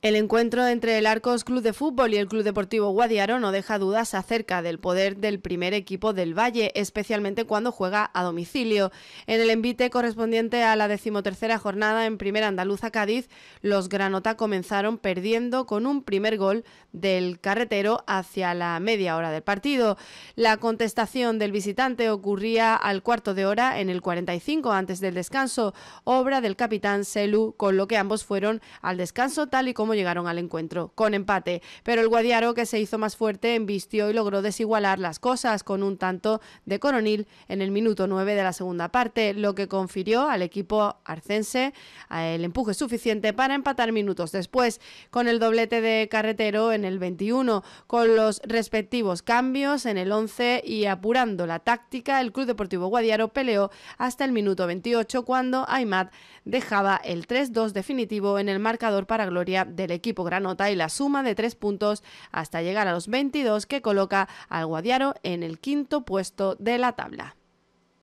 El encuentro entre el Arcos Club de Fútbol y el Club Deportivo Guadiaro no deja dudas acerca del poder del primer equipo del Valle, especialmente cuando juega a domicilio. En el envite correspondiente a la decimotercera jornada en Primera Andaluza Cádiz, los Granota comenzaron perdiendo con un primer gol del carretero hacia la media hora del partido. La contestación del visitante ocurría al cuarto de hora en el 45 antes del descanso, obra del capitán Selu, con lo que ambos fueron al descanso tal y como llegaron al encuentro con empate. Pero el Guadiaro, que se hizo más fuerte, embistió y logró desigualar las cosas con un tanto de Coronil en el minuto 9 de la segunda parte, lo que confirió al equipo arcense el empuje suficiente para empatar minutos después, con el doblete de Carretero en el 21, con los respectivos cambios en el 11 y apurando la táctica, el Club Deportivo Guadiaro peleó hasta el minuto 28 cuando Aymat dejaba el 3-2 definitivo en el marcador para gloria del equipo granota y la suma de tres puntos hasta llegar a los 22 que coloca al Guadiaro en el quinto puesto de la tabla.